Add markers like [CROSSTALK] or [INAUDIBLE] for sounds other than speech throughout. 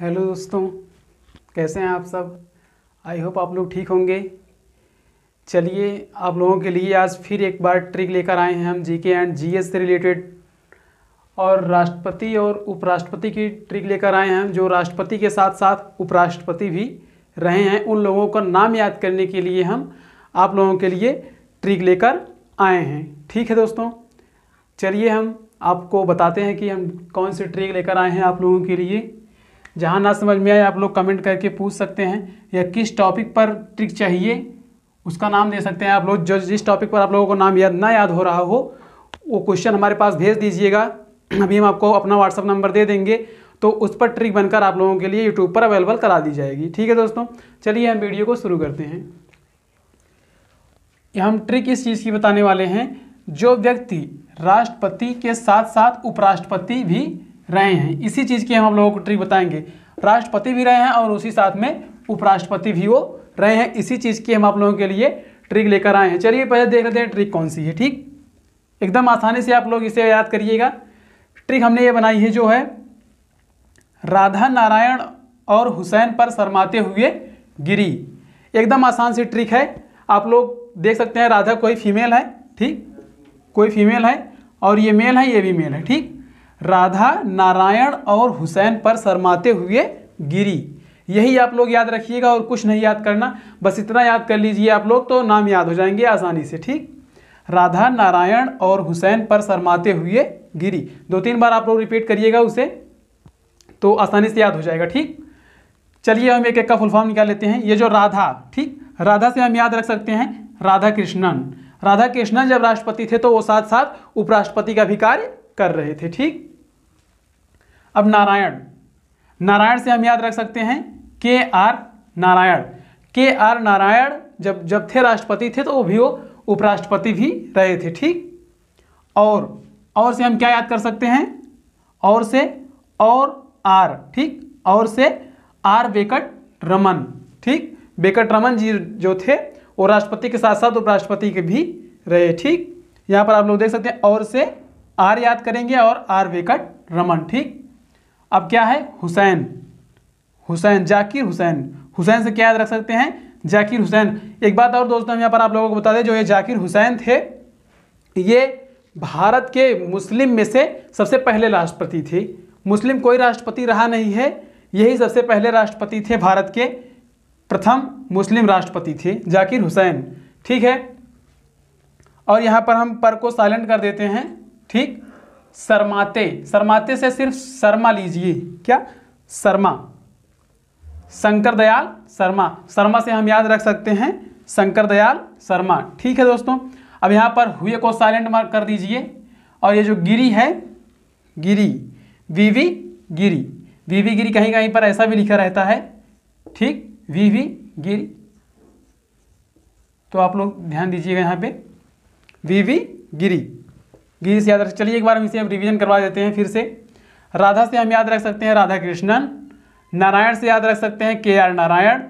hello दोस्तों कैसे हैं आप सब आई होप आप लोग ठीक होंगे चलिए आप लोगों के लिए आज फिर एक बार ट्रिक लेकर आए हैं हम जीके एंड जीएस से रिलेटेड और राष्ट्रपति और उपराष्ट्रपति की ट्रिक लेकर आए हैं हम जो राष्ट्रपति के साथ साथ उपराष्ट्रपति भी रहे हैं उन लोगों का नाम याद करने के लिए हम आप लोगों के लिए ट्रिक लेकर आए हैं ठीक है दोस्तों चलिए हम आपको बताते हैं कि हम कौन सी ट्रिक लेकर आए हैं आप लोगों के लिए जहाँ ना समझ में आए आप लोग कमेंट करके पूछ सकते हैं या किस टॉपिक पर ट्रिक चाहिए उसका नाम दे सकते हैं आप लोग जो जिस टॉपिक पर आप लोगों को नाम याद ना याद हो रहा हो वो क्वेश्चन हमारे पास भेज दीजिएगा [CLEARS THROAT] अभी हम आपको अपना व्हाट्सअप नंबर दे देंगे तो उस पर ट्रिक बनकर आप लोगों के लिए यूट्यूब पर अवेलेबल करा दी जाएगी ठीक है दोस्तों चलिए हम वीडियो को शुरू करते हैं हम ट्रिक इस चीज़ की बताने वाले हैं जो व्यक्ति राष्ट्रपति के साथ साथ उपराष्ट्रपति भी रहे हैं इसी चीज़ की हम लोगों को ट्रिक बताएंगे राष्ट्रपति भी रहे हैं और उसी साथ में उपराष्ट्रपति भी वो रहे हैं इसी चीज़ की हम आप लोगों के लिए ट्रिक लेकर आए हैं चलिए पहले देख लेते हैं ट्रिक कौन सी है ठीक एकदम आसानी से आप लोग इसे याद करिएगा ट्रिक हमने ये बनाई है जो है राधा नारायण और हुसैन पर शरमाते हुए गिरी एकदम आसान सी ट्रिक है आप लोग देख सकते हैं राधा कोई फीमेल है ठीक कोई फीमेल है और ये मेल है ये भी मेल है ठीक राधा नारायण और हुसैन पर शरमाते हुए गिरी यही आप लोग याद रखिएगा और कुछ नहीं याद करना बस इतना याद कर लीजिए आप लोग तो नाम याद हो जाएंगे आसानी से ठीक राधा नारायण और हुसैन पर शरमाते हुए गिरी दो तीन बार आप लोग रिपीट करिएगा उसे तो आसानी से याद हो जाएगा ठीक चलिए हम एक एक का फुल फॉर्म निकाल लेते हैं ये जो राधा ठीक राधा से हम याद रख सकते हैं राधा कृष्णन राधा कृष्णन जब राष्ट्रपति थे तो वो साथ साथ उपराष्ट्रपति का भी कार्य कर रहे थे ठीक अब नारायण नारायण से हम याद रख सकते हैं के आर नारायण के आर नारायण जब जब थे राष्ट्रपति थे तो वो भी वो उपराष्ट्रपति भी रहे थे ठीक और और से हम क्या याद कर सकते हैं और से और आर ठीक और से आर वेंकट रमन ठीक वेंकट रमन जी जो थे वो राष्ट्रपति के साथ साथ उपराष्ट्रपति के भी रहे ठीक यहाँ पर आप लोग देख सकते हैं और से आर याद करेंगे और आर वेंकट रमन ठीक अब क्या है हुसैन हुसैन जाकिर हुसैन हुसैन से क्या याद रख सकते हैं जाकिर हुसैन एक बात और दोस्तों हम यहाँ पर आप लोगों को बता दें जो ये जाकिर हुसैन थे ये भारत के मुस्लिम में से सबसे पहले राष्ट्रपति थे मुस्लिम कोई राष्ट्रपति रहा नहीं है यही सबसे पहले राष्ट्रपति थे भारत के प्रथम मुस्लिम राष्ट्रपति थे जाकिर हुसैन ठीक है और यहाँ पर हम पर को साइलेंट कर देते हैं ठीक शर्माते शर्माते से सिर्फ शर्मा लीजिए क्या शर्मा शंकर दयाल शर्मा शर्मा से हम याद रख सकते हैं शंकर दयाल शर्मा ठीक है दोस्तों अब यहाँ पर हुए को साइलेंट मार्क कर दीजिए और ये जो गिरी है गिरी वीवी गिरी वीवी गिरी कहीं कहीं पर ऐसा भी लिखा रहता है ठीक वीवी गिरी तो आप लोग ध्यान दीजिएगा यहाँ पे वीवी गिरी गिरी से याद रख चलिए एक बार हम इसे अब रिविजन करवा देते हैं फिर से राधा से हम याद रख सकते हैं राधा कृष्णन नारायण से याद रख सकते हैं के आर नारायण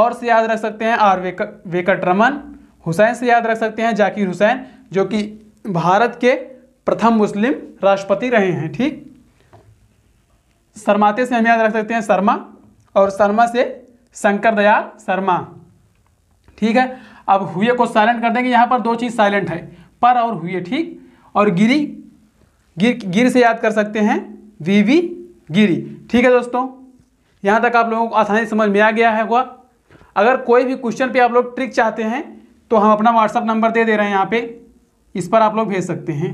और से याद रख सकते हैं आर वेक, वेकट रमन हुसैन से याद रख सकते हैं जाकिर हुसैन जो कि भारत के प्रथम मुस्लिम राष्ट्रपति रहे हैं ठीक शर्माते से हम याद रख सकते हैं शर्मा और शर्मा से शंकर दयाल शर्मा ठीक है अब हुए को साइलेंट कर देंगे यहाँ पर दो चीज़ साइलेंट है पर और हुए ठीक और गिरी गिर गिर से याद कर सकते हैं वी वी गिरी ठीक है दोस्तों यहाँ तक आप लोगों को आसानी समझ में आ गया है हुआ अगर कोई भी क्वेश्चन पे आप लोग ट्रिक चाहते हैं तो हम अपना व्हाट्सअप नंबर दे दे रहे हैं यहाँ पे इस पर आप लोग भेज सकते हैं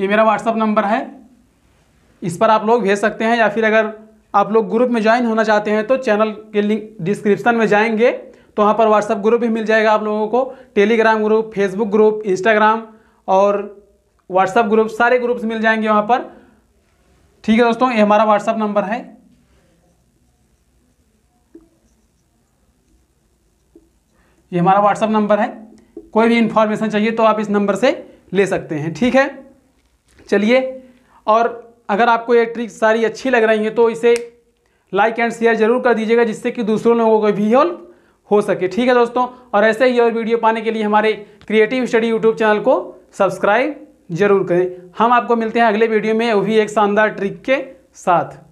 ये मेरा व्हाट्सअप नंबर है इस पर आप लोग भेज सकते हैं या फिर अगर आप लोग ग्रुप में ज्वाइन होना चाहते हैं तो चैनल के लिंक डिस्क्रिप्शन में जाएंगे तो वहाँ पर व्हाट्सअप ग्रुप भी मिल जाएगा आप लोगों को Telegram group Facebook group Instagram और व्हाट्सअप ग्रुप सारे ग्रुप्स मिल जाएंगे वहाँ पर ठीक है दोस्तों ये हमारा व्हाट्सअप नंबर है ये हमारा व्हाट्सअप नंबर है कोई भी इंफॉर्मेशन चाहिए तो आप इस नंबर से ले सकते हैं ठीक है चलिए और अगर आपको ये ट्रिक सारी अच्छी लग रही है तो इसे लाइक एंड शेयर जरूर कर दीजिएगा जिससे कि दूसरों लोगों को भी हेल्प हो सके ठीक है दोस्तों और ऐसे ही और वीडियो पाने के लिए हमारे क्रिएटिव स्टडी यूट्यूब चैनल को सब्सक्राइब जरूर करें हम आपको मिलते हैं अगले वीडियो में वो भी एक शानदार ट्रिक के साथ